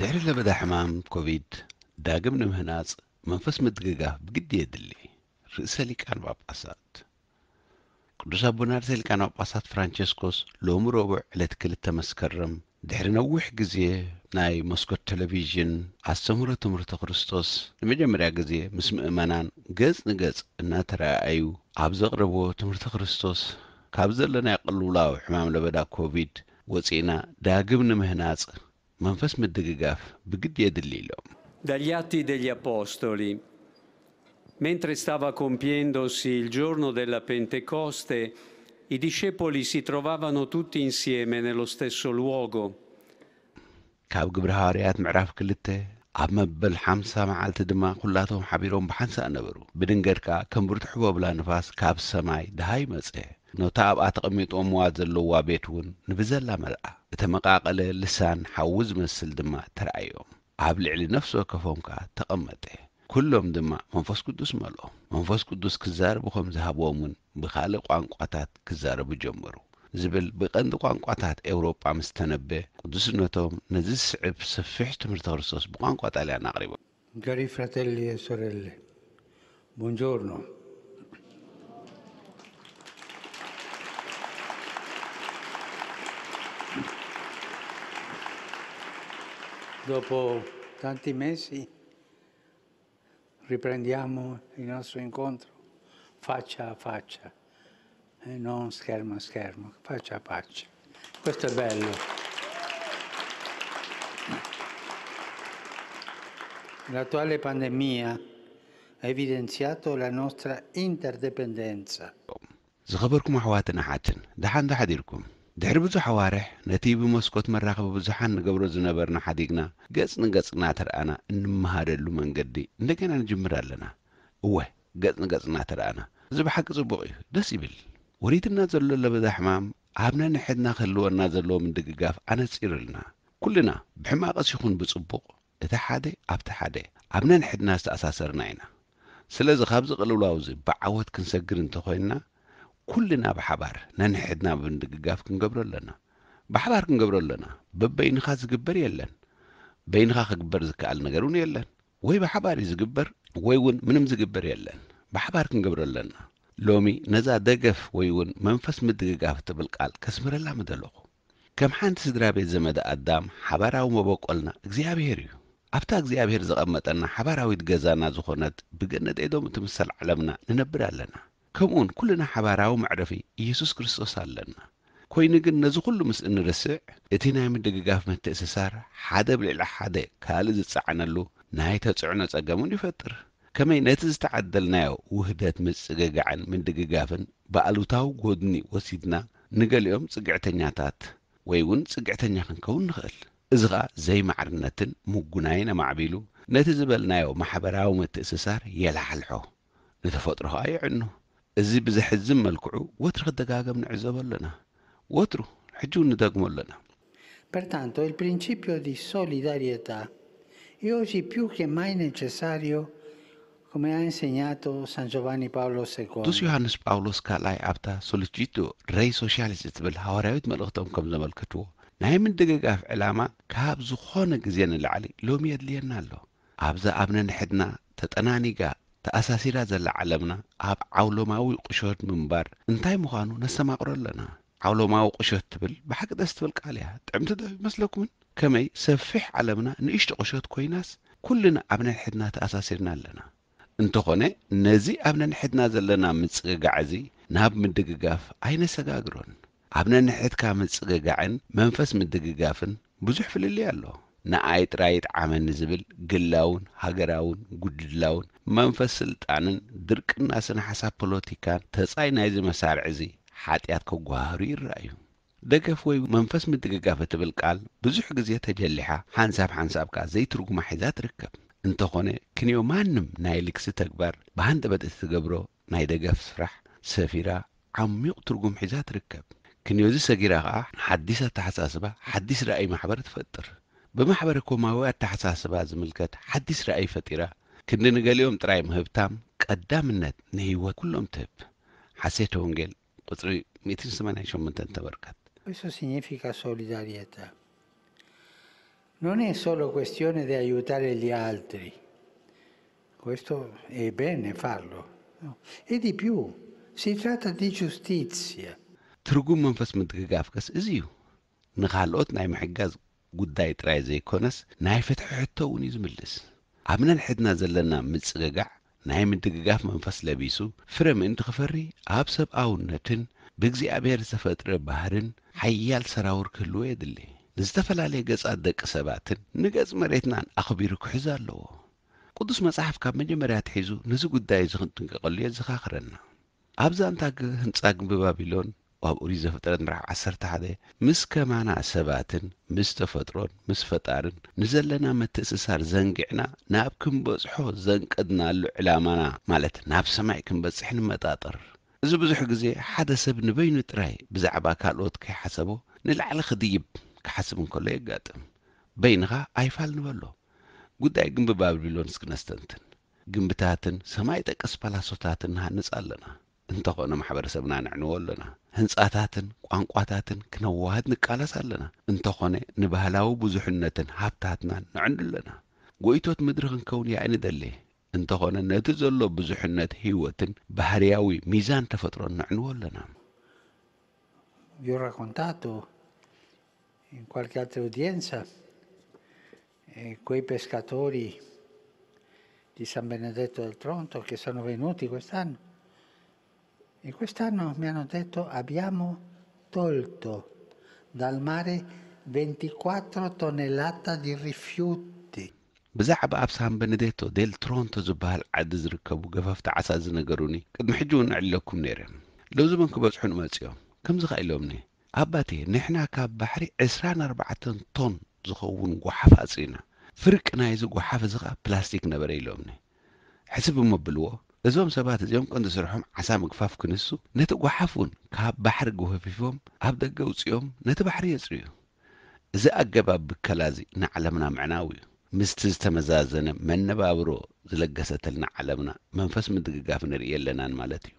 ድሕሪ ዘበዳ ሕማም ኮቪድ ዳግም ንምህናፅ መንፈስ ምድግጋፍ ብግዲ የድሊ ርእሰ ሊቃን ጳጳሳት ቅዱስ ኣቦና ርእሰ ሊቃን ጳጳሳት ፍራንቸስኮስ ሎሚ ረቡዕ ዕለት ክልተ መስከረም ድሕሪ ነዊሕ ግዜ ናይ መስኮት ቴሌቭዥን ኣስተምህሮ ትምህርቲ ክርስቶስ ንመጀመርያ ግዜ ምስ ምእመናን ገጽ ንገጽ እናተረኣዩ ኣብ ዘቕርቦ ትምህርቲ ክርስቶስ ካብ ዘለና የቕልውላዊ ሕማም ለበዳ ኮቪድ ወፂእና ዳግም ንምህናፅ መንፈስ ምድግጋፍ ብግድ የድል ይለው Dagli Atti degli Apostoli. Mentre stava compiendosi il giorno della Pentecoste, i discepoli si trovavano tutti insieme nello stesso luogo. ካብ ግብረ ሐዋርያት ምዕራፍ ክልተ ኣብ መበል ሓምሳ መዓልቲ ድማ ኩላቶም ሓቢሮም ብሓንሳ ነበሩ ብድንገድ ከም ብርቱሕ በብላ ንፋስ ካብ ሰማይ ድሃ ይመጽእ ነታ ኣብኣ ተቐሚጦምዋ ዘለዋ ቤት እውን ንብዘላ መልኣ እተመቓቐለ ልሳን ሓዊ ዝመስል ድማ ተረኣዮም ኣብ ልዕሊ ነፍሲ ወከፎም ከዓ ተቐመጠ ኩሎም ድማ መንፈስ ቅዱስ መልኦም መንፈስ ቅዱስ ክዛረቡ ከም ዝሃቦም እውን ብካልእ ቋንቋታት ክዛረቡ ጀመሩ ዝብል ብቐንዲ ቋንቋታት ኤውሮጳ ምስ ተነበ ቅዱስነቶም ነዚ ዝስዕብ ሰፊሕ ትምህርቲ ክርስቶስ ብቋንቋ ጣልያን ኣቕሪቦም ገሪ ፍራቴሊ ሶረለ ቦንጆርኖ Dopo tanti mesi riprendiamo il nostro incontro faccia a faccia, e non schermo a schermo, faccia a faccia. Questo è bello. L'attuale pandemia ha evidenziato la nostra interdipendenza. صغبركم أحواتنا حاجن دحان دحديركم ድሕሪ ብዙሕ ኣዋርሕ ነቲ ብመስኮት መራኸቢ ብዙሓን ንገብሮ ዝነበርና ሓዲግና ገጽኒገጽና ተርአና እንመሃደሉ መንገዲ እንደገና ንጅምር ኣለና እወ ገጽኒገጽና ተርአና እዚ ብሓቂ ጽቡቕ እዩ ደስ ይብል ወሪትና ዘሎ ለበዛ ሕማም ኣብ ናንሕድና ክህልወና ዘለዎም ንዲግጋፍ ኣነጺሩልና ኲሉና ብሕማቐሲ ይኹን ብጽቡቕ እቲ ሓደ ኣብቲ ሓደ ኣብ ናንሕድና ዝተኣሳሰርና ኢና ስለዚ ካብዚ ቕልብላው ዙ ብዓወት ክንሰግድ እንተ ኮይንና ኩልና ብሓባር ነንሕድና ብምድግጋፍ ክንገብሮ ኣለና ብሓባር ክንገብሮ ኣለና በበይንኻ ዝግበር የለን በይንኻ ክግበር ዝከኣል ነገር እውን የለን ወይ ብሓባር እዩ ዝግበር ወይ እውን ምንም ዝግበር የለን ብሓባር ክንገብሮ ኣለና ሎሚ ነዛ ደገፍ ወይ እውን መንፈስ ምድግጋፍ ትብል ቃል ከስምረላ ምደለኹ ከም ሓንቲ ስድራ ቤት ዘመደ ኣዳም ሓባራዊ መበቆልና እግዚኣብሄር እዩ ኣብታ እግዚኣብሄር ዝቐመጠና ሓባራዊት ገዛና ዝኾነት ብገነት ኤዶም እትምሰል ዓለምና ንነብር ኣለና ከምኡውን ኵልና ሓባራዊ መዕረፊ ኢየሱስ ክርስቶስ ኣለና ኰይኑ ግን ነዝ ዅሉ ምስ እንርስዕ እቲ ናይ ምድግጋፍ ምትእስሳር ሓደ ብልዕላ ሓደ ካልእ ዝጸዓነሉ ናይ ተጽዕኖ ጸገሙን ይፈጥር ከመይ ነቲ ዝተዓደልናዮ ውህደት ምጽግጋዐን ምድግጋፍን ብኣሉታዊ ጐድኒ ወሲድና ንገሊኦም ጽግዕተኛታት ወይ ውን ጽግዕተኛ ኽንከውን ንኽእል እዚ ኸኣ ዘይማዕርነትን ምጕናይ ኣማዕቢሉ ነቲ ዝበልናዮ ማሕበራዊ ምትእስሳር የላሕልሖ ንተፈጥሮ ኸኣ ይዕኑ እዚ ብዘሕዝም መልክዑ ወትሪ ክደጋገም ንዕዘብ ኣለና ወትሩ ሕጂ እውን ንደግሞ ኣለና Pertanto il principio di solidarietà è oggi più che mai necessario come ha insegnato San Giovanni Paolo II. ዱስ ዮሐንስ ጳውሎስ ካልኣይ ኣብታ ሶሊጂቶ ረይ ሶሻሊስ እትብል ሃዋርያዊት መልእኽቶም ከም ዘመልክትዎ ናይ ምንድግጋፍ ዕላማ ካብ ዝኾነ ግዜ ንላዕሊ ሎሚ የድልየና ኣሎ ኣብዛ ኣብ ነንሕድና ተጠናኒጋ ተኣሳሲራ ዘላ ዓለምና ኣብ ዓውሎማዊ ቁሸት ምንባር እንታይ ምዃኑ ነሰማቕሮ ኣለና ዓውሎማዊ ቁሸት ትብል ብሓቂ ደስ ትብል ቃል እያ ጥዕምቲ ዶ ይመስለኩምን ከመይ ሰፊሕ ዓለምና ንእሽጢ ቁሸት ኮይናስ ኩልና ኣብ ነንሕድና ተኣሳሲርና ኣለና እንተኾነ ነዚ ኣብ ነንሕድና ዘለና ምፅግጋዕ እዚ ናብ ምድግጋፍ ኣይነሰጋግሮን ኣብ ነንሕድካ ምፅግጋዕን መንፈስ ምድግጋፍን ብዙሕ ፍልልይ ኣሎ ጥራይት ዓመኒ ዝብል ግላውን ሃገራውን ጉድላውን መንፈስ ስልጣንን ድርቅና ስነ ሓሳብ ፖለቲካን ተጻይ ናይዚ መሳርዒ እዚ ሓጢኣት ከጓሃሩ ይረኣዩ ደገፍ ወይ መንፈስ ምትግጋፍ እትብል ቃል ብዙሕ ግዜ ተጀሊሓ ሓንሳብ ሓንሳብ ከዓ ዘይትርጉማ ሒዛ ትርከብ እንተኾነ ክንዮ ማንም ናይ ልክሲ ተግባር ብሃንደበት እትገብሮ ናይ ደገፍ ስራሕ ሰፊራ ዓሚቕ ትርጉም ሒዛ ትርከብ ክንዮ ዚ ሰጊራ ከዓ ሓዲስ ኣተሓሳስባ ሓዲስ ረኣይ ማሕበር ትፈጥር ብማሕበረኮማዊ ኣተሓሳስባ ዝምልከት ሓዲስ ረእይ ፈጢራ ክንዲንገሊኦም ጥራይ ምህብታም ቀዳምነት ንህይወት ኩሎም ትህብ ሓሴተ ወንጌል ቁፅሪ 188 ተበርካት Eso significa solidarietà. Non è solo questione di aiutare gli altri, questo è bene farlo, no? e di più, si tratta di giustizia. ትርጉም መንፈስ ምድግጋፍ ከስ እዚ እዩ ንኻልኦት ናይ ምሕጋዝ ጉዳይ ጥራይ ዘይኮነስ ናይ ፍትሒ ሕቶ እውን እዩ ዝምልስ ኣብ ነንሕድና ዘለና ምፅግጋዕ ናይ ምድግጋፍ መንፈስ ለቢሱ ፍረ ምእንቲ ክፈሪ ኣብ ሰብኣውነትን ብእግዚኣብሔር ዝተፈጥረ ባህርን ሓያል ሰራውር ክህልዎ የድሊ ንዝተፈላለየ ገጻት ደቂ ሰባትን ንገጽ መሬትናን ኣኽቢሩ ክሕዞ ኣለዎ ቅዱስ መጽሓፍ ካብ መጀመርያ ትሒዙ ነዚ ጉዳይ እዚ ክንጥንቀቐሉ የዘኻኽረና ኣብዛ እንታ ህንጻ ግን ብባቢሎን ኣብ ኡሪ ዘፍጥረት ምራሕ ዓሰርተ ሓደ ምስ ከማና ሰባትን ምስ ተፈጥሮን ምስ ፈጣርን ንዘለና መትእስሳር ዘንጊዕና ናብ ክንበፅሖ ዘንቀድናሉ ዕላማና ማለት ናብ ሰማይ ክንበፅሕ ንመጣጠር እዚ ብዙሕ ግዜ ሓደ ሰብ ንበይኑ ጥራይ ብዛዕባ ካልኦት ከይሓሰቦ ንላዕሊ ክድይብ ክሓስብ እንከሎ የጋጥም በይንኻ ኣይፋል ንበሎ ጉዳይ ግንቢ ባቢሎን ስክነስተንትን ግንብታትን ሰማይ ጠቀስ ፓላሶታትን ሃንፅ ኣለና እንተኾነ ማሕበረሰብና ንዕንዎ ኣለና ህንፃታትን ቋንቋታትን ክነዋህድ ንቃለስ ኣለና እንተኾነ ንባህላዊ ብዙሕነትን ሃብታትናን ንዕንዱ ኣለና ጎይቶት ምድሪ ክንከውን እያ ንደሊ እንተኾነ ነቲ ዘሎ ብዙሕነት ህይወትን ባህርያዊ ሚዛን ተፈጥሮን ንዕንዎ ኣለና Vi ho raccontato in qualche altra udienza eh, quei pescatori di San Benedetto del Tronto che sono venuti quest'anno E quest'anno mi hanno detto abbiamo tolto dal mare 24 tonnellate di rifiuti. ብዛዕባ ኣብ ሳን በነዴቶ ዴል ትሮንቶ ዝበሃል ዓዲ ዝርከቡ ገፋፍቲ ዓሳ ዝነገሩኒ ቅድሚ ሕጂ እውን ዕለኩም ነይረ ለውዚ በን ክበፅሑ ንመፅኦም ከምዚ ኸ ኢሎምኒ ኣባቴ ንሕና ካብ ባሕሪ 24 ቶን ዝኸውን ጓሓፍ ኣፅሪና ፍርቂ ናይዚ ጓሓፍ እዚ ኸዓ ፕላስቲክ ነበረ ኢሎምኒ ሕስብ መብልዎ እዞም ሰባት እዚኦም ቅንዚስርሖም ዓሳ ምግፋፍ ክንሱ ነቲ ጓሓፍ ውን ካብ ባሕሪ ግወፊፎም ኣብ ደገ ውፅኦም ነቲ ባሕሪ የፅርእዩ እዚ ኣገባ ብከላ እዚ ንዓለምና ምዕናው እዩ ምስቲ ዝተመዛዘነ መነባብሮ ዝለገሰተልና ዓለምና መንፈስ ምድግጋፍ ንርኢ ኣለናን ማለት እዩ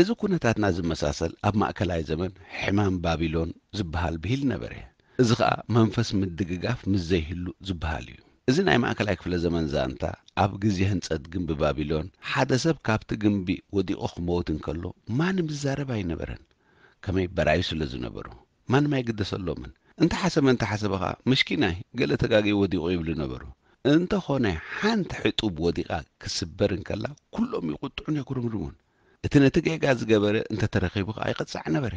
ነዚ ኩነታትና ዝመሳሰል ኣብ ማእከላይ ዘመን ሕማም ባቢሎን ዝበሃል ብሂል ነበረየ እዚ ከዓ መንፈስ ምድግጋፍ ምስ ዘይህሉ ዝበሃል እዩ እዚ ናይ ማእከላይ ክፍለ ዘመን ዛንታ ኣብ ግዜ ህንጸት ግንቢ ባቢሎን ሓደ ሰብ ካብቲ ግንቢ ወዲቖ ክመውትንከሎ ማን ምዛረብ ኣይነበረን ከመይ በራዩ ስለ ዝነበሩ ማንማ ይግደሰሎምን እንታይ ሓሰበ እንታይ ሓሰበ ኸ ምሽኪናይ ገለ ተጋጊ ወዲቑ ይብሉ ነበሩ እንተኾነ ሓንቲ ሕጡብ ወዲቓ ክስበርንከላ ኵሎም ይቝጥዑን ዮጉርምርሙን እቲ ነቲ ገጋ ዝገበረ እንተተረኺቡ ኸ ይቕጻዕ ነበረ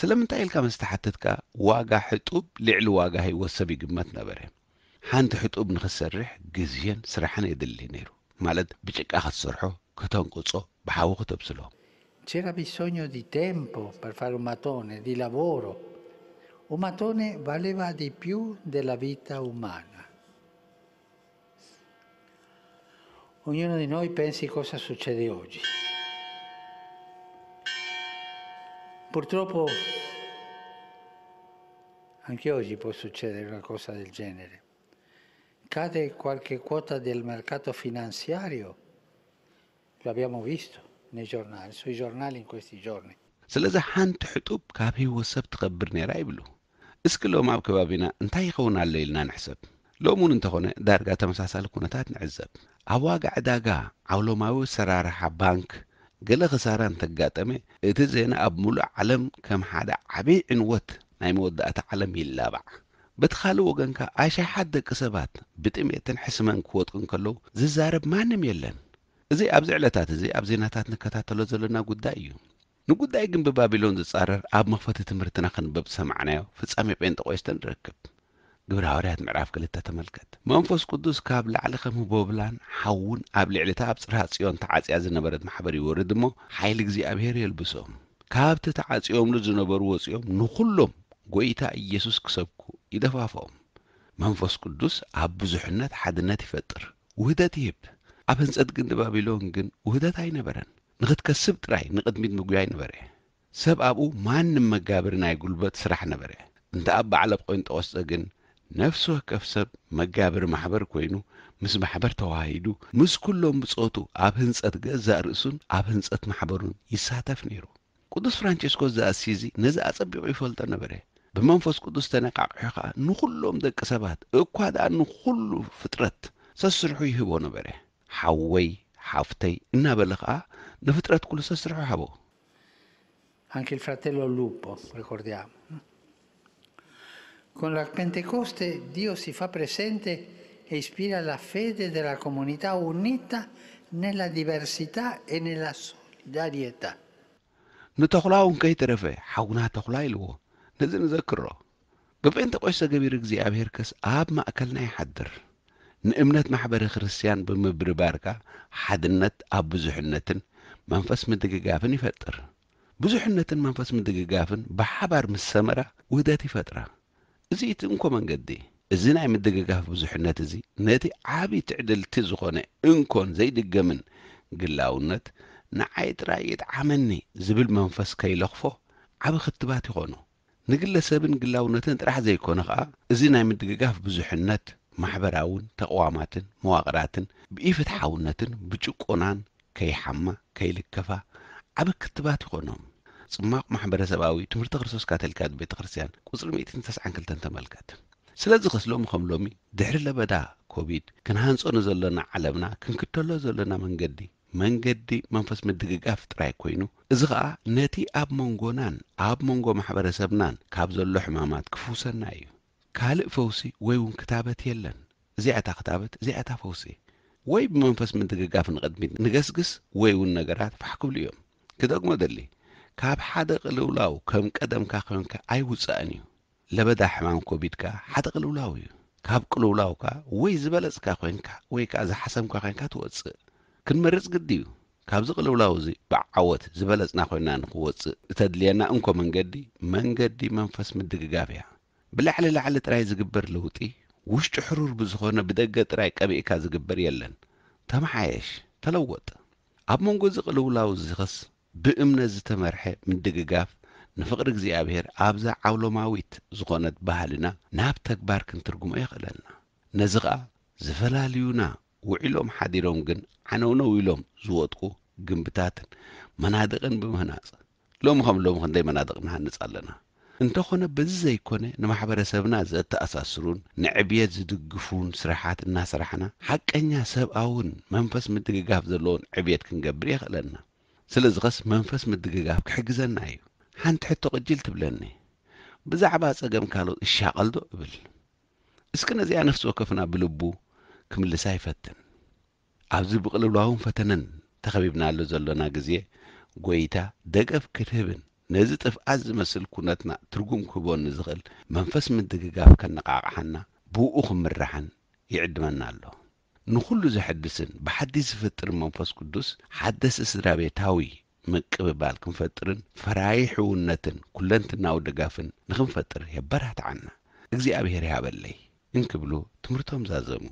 ስለምንታይ ኢልካ መስ ተሓትትካ ዋጋ ሕጡብ ልዕሊ ዋጋ ህ ወሰብ ግመት ነበረ ሓንቲ ሕጡብ ንኽሰርሕ ግዜን ስራሕን የድሊ ነይሩ ማለት ብጭቃ ክትሰርሖ ክተንቅጾ ብሓዊ ክተብስሎ C'era bisogno di tempo per fare un mattone, di lavoro. Un mattone valeva di più della vita umana. Ognuno di noi pensi cosa succede oggi. Purtroppo anche oggi può succedere una cosa del genere. cade qualche quota del mercato finanziario, lo abbiamo visto nei giornali, sui giornali in questi giorni. ስለዚ ሓንቲ ሕጡብ ካብ ህይወት ሰብ ትቐብር ነይራ ይብሉ እስኪ ሎም ኣብ ከባቢና እንታይ ይኸውን ኣሎ ኢልና ንሕሰብ ሎሚ እውን እንተኾነ ዳርጋ ተመሳሳሊ ኩነታት ንዕዘብ ኣብ ዋጋ ዕዳጋ ዓውሎማዊ ሰራርሓ ባንክ ገለ ኽሳራ እንተጋጠመ እቲ ዜና ኣብ ሙሉእ ዓለም ከም ሓደ ዓብዪ ዕንወት ናይ መወዳእታ ዓለም ይላባዕ በቲ ካሊእ ወገንካ ኣይሻይሓት ደቂ ሰባት ብጥምትን ሕስመን ክወጥቅን ከለዉ ዝዛረብ ማንም የለን እዚይ ኣብዚዕለታት እዚ ኣብ ዜናታት ንከታተሎ ዘለና ጉዳይ እዩ ንጉዳይ ግን ብባቢሎን ዝጻረር ኣብ መኽፈቲ ትምህርትና ክንበብ ዝሰማዓናዮ ፍፃሜ ጴንጠቆስ ተ ንረክብ ግብርሃዋርያት ምዕራፍ ክልተ ተመልከት መንፈስ ቅዱስ ካብ ላዕሊ ከም ህቦብላን ሓውን ኣብ ልዕልታ ኣብ ፅራፅዮን ተዓፅያ ዝነበረት ማሕበር ይወርድ እሞ ሓይሊ ግዜ ኣብሄር የልብሶኦም ካብቲ ተዓጺኦምሉ ዝነበሩ ወፅኦም ንኩሎም ጎይታ እየሱስ ክሰብኩ يدفافهم منفس قدس عبزحنات حدنات يفطر وهدات يب ابن صدق عند بابلون كن وهدات اي نبرن نقد كسب تراي نقد ميد مغو اي نبره سب ابو مان مغابرنا اي قلبت سرح نبره انت اب على بقين توسط كن نفسه كفسب مجابر محبر كوينو مس محبر توايدو مس كلهم بصوتو أبنس صدق زار اسون ابن صدق محبرون يساتف نيرو قدس فرانشيسكو زاسيزي نزا اصبيو يفلتر نبره ብመንፈስ ቅዱስ ተነቃቂሕኻ ንኹሎም ደቂ ሰባት እኳ ደኣ ንኹሉ ፍጥረት ሰስርሑ ይህቦ ነበረ ሓወይ ሓፍተይ እናበለ ከዓ ንፍጥረት ኩሉ ሰስርሑ ሃቦ Anche il fratello lupo, ricordiamo. Con la Pentecoste Dio si fa presente e ispira la fede della comunità unita nella diversità e nella solidarietà. ንተኩላ እውን ከይተረፈ ሓውና ተኩላ ኢልዎ ነዚ ንዘክሮ ብብእንተ ቆሽተ ገቢር እግዚኣብሔር ከስ ኣብ ማእከልና ይሓድር ንእምነት ማሕበረ ክርስትያን ብምብርባርካ ሓድነት ኣብ ብዙሕነትን መንፈስ ምድግጋፍን ይፈጥር ብዙሕነትን መንፈስ ምድግጋፍን ብሓባር ምስ ሰመራ ውህደት ይፈጥራ እዚ እቲ እንኮ መንገዲ እዚ ናይ ምድግጋፍ ብዙሕነት እዚ ነቲ ዓብዪ ትዕድልቲ ዝኾነ እንኮን ዘይድገምን ግላውነት ንዓይ ጥራይ የጥዓመኒ ዝብል መንፈስ ከይለኽፎ ዓብ ክትባት ይኾኑ ንግለሰብን ግላውነትን ጥራሕ ዘይኮነ ከዓ እዚ ናይ ምድግጋፍ ብዙሕነት ማሕበራውን ተቕዋማትን መዋቕራትን ብኢፍትሓውነትን ብጭቆናን ከይሓማ ከይልከፋ ዓበ ክትባት ይኮኖም ጽማቕ ማሕበረሰባዊ ትምህርቲ ክርስቶስ ካተልካት ቤተ ክርስትያን ቁፅሪ 192 ተመልከት ስለዚ ከስሎም ከም ሎሚ ድሕሪ ለበዳ ኮቪድ ክንሃንጾ ንዘሎና ዓለምና ክንክተሎ ዘለና መንገዲ መንገዲ መንፈስ ምድግጋፍ ጥራይ ኰይኑ እዚ ኸዓ ነቲ ኣብ መንጎናን ኣብ መንጎ ማሕበረሰብናን ካብ ዘሎ ሕማማት ክፍውሰና እዩ ካልእ ፈውሲ ወይ እውን ክታበት የለን እዚኣታ ክታበት እዚኣታ ፈውሲ ወይ ብመንፈስ ምድግጋፍ ንቐድሚት ንገስግስ ወይ እውን ነገራት ፋሕ ክብሉ እዮም ክደግሞ ደሊ ካብ ሓደ ቕልውላው ከም ቀደምካ ኮንካ ኣይውፃአን እዩ ለበዳ ሕማም ኮቢድ ከ ሓደ ቕልውላው እዩ ካብ ቅልውላው ከ ወይ ዝበለጽካ ኮይንካ ወይ ከዓ ዝሓሰምካ ኮይንካ ትወፅእ ክንመርፅ ግዲ እዩ ካብዚ ቅልውላው እዚ ብዓወት ዝበለፅና ኮይና ንክወፅእ እተድልየና እንኮ መንገዲ መንገዲ መንፈስ ምድግጋፍ እያ ብላዕሊ ላዕሊ ጥራይ ዝግበር ለውጢ ውሽጢ ሕሩር ብዝኾነ ብደገ ጥራይ ቀቢእካ ዝግበር የለን ተመሓየሽ ተለወጥ ኣብ መንጎ እዚ ቅልውላው ዝኸስ ብእምነት ዝተመርሐ ምድግጋፍ ንፍቕሪ እግዚኣብሔር ኣብዛ ዓውሎማዊት ዝኾነት ባህልና ናብ ተግባር ክንትርጉሞ የኽእለልና ነዚ ኸዓ ዝፈላለዩና ውዒሎም ሓዲሮም ግን ዓነው ነው ኢሎም ዝወጥቁ ግንብታትን መናድቕን ብምህናፅ ሎሚ ከም ሎሚ ክንደይ መናድቕ ንሃንፅ ኣለና እንተኾነ በዚ ዘይኮነ ንማሕበረሰብና ዘተኣሳስሩን ንዕብየት ዝድግፉን ስራሓት እናስራሕና ሓቀኛ ሰብኣውን መንፈስ ምድግጋፍ ዘለዎን ዕብየት ክንገብር የኽእለና ስለዚ ኸስ መንፈስ ምድግጋፍ ክሕግዘና እዩ ሓንቲ ሕቶ ቕጅል ትብለኒ ብዛዕባ ፀገም ካልኦት እሻቐልዶ እብል እስኪ ነዚኣ ነፍሲ ወከፍና ብልቡ ክምልሳ ይፈትን ኣብዚ ብቕልውላውን ፈተነን ተኸቢብናሉ ዘሎና ግዜ ጐይታ ደገፍ ክትህብን ነዚ ጥፍኣት ዝመስል ኩነትና ትርጉም ክህቦን ንዝኽእል መንፈስ ምድግጋፍ ከነቓቕሓና ብኡ ክምራሕን ይዕድመና ኣሎ ንዅሉ ዘሕድስን ብሓዲስ ዝፍጥር መንፈስ ቅዱስ ሓደስ ስድራ ቤታዊ ምቅብባል ክንፈጥርን ፈራይ ሕውነትን ኵለንትናዊ ደጋፍን ንኽንፈጥር የበራትዓና እግዚኣብሔር ይሃበለይ እንክብሉ ትምህርቶም ዛዘሙ